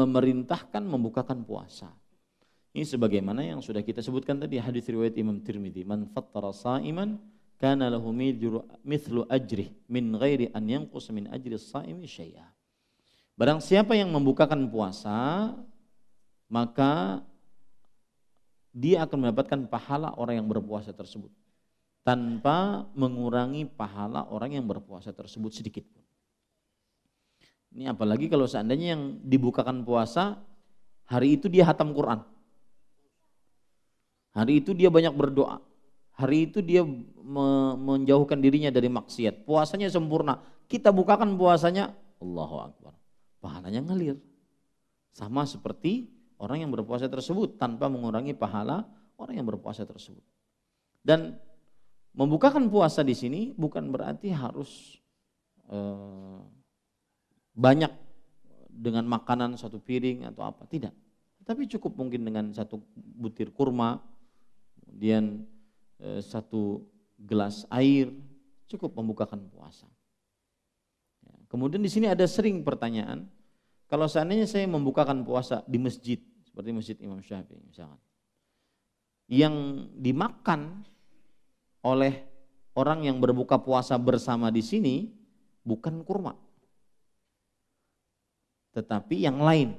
memerintahkan membukakan puasa. Ini sebagaimana yang sudah kita sebutkan tadi hadis riwayat Imam Tirmidzi, "Man fattara sa'iman kana lahu mithlu ajrih min ghairi an yanqus min ajri saimi syai'a." Barang siapa yang membukakan puasa, maka dia akan mendapatkan pahala orang yang berpuasa tersebut tanpa mengurangi pahala orang yang berpuasa tersebut sedikit pun. Ini apalagi kalau seandainya yang dibukakan puasa, hari itu dia hatam Quran. Hari itu dia banyak berdoa. Hari itu dia me menjauhkan dirinya dari maksiat. Puasanya sempurna. Kita bukakan puasanya, Allahu Akbar. Pahalanya ngalir. Sama seperti orang yang berpuasa tersebut tanpa mengurangi pahala orang yang berpuasa tersebut. Dan membukakan puasa di sini bukan berarti harus eh, banyak dengan makanan satu piring atau apa, tidak. Tapi cukup mungkin dengan satu butir kurma, kemudian eh, satu gelas air, cukup membukakan puasa. Ya, kemudian di sini ada sering pertanyaan, kalau seandainya saya membukakan puasa di masjid, seperti masjid Imam Syafi'i misalnya yang dimakan oleh orang yang berbuka puasa bersama di sini bukan kurma tetapi yang lain.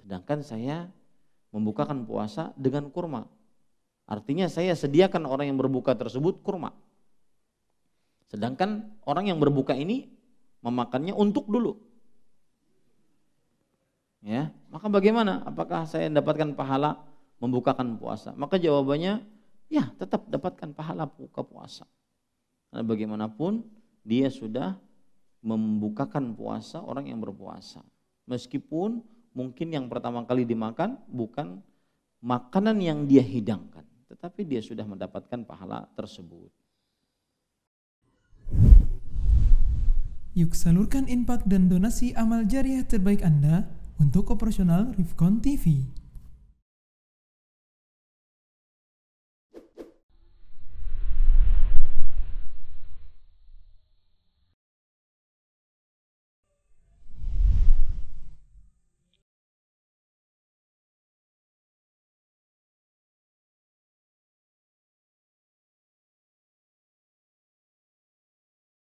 Sedangkan saya membukakan puasa dengan kurma. Artinya saya sediakan orang yang berbuka tersebut kurma. Sedangkan orang yang berbuka ini memakannya untuk dulu. Ya, maka bagaimana? Apakah saya mendapatkan pahala membukakan puasa? Maka jawabannya ya tetap dapatkan pahala buka puasa. Karena bagaimanapun dia sudah membukakan puasa orang yang berpuasa. Meskipun mungkin yang pertama kali dimakan bukan makanan yang dia hidangkan, tetapi dia sudah mendapatkan pahala tersebut. Yuk salurkan infak dan donasi amal jariah terbaik Anda untuk operasional Rifkon TV.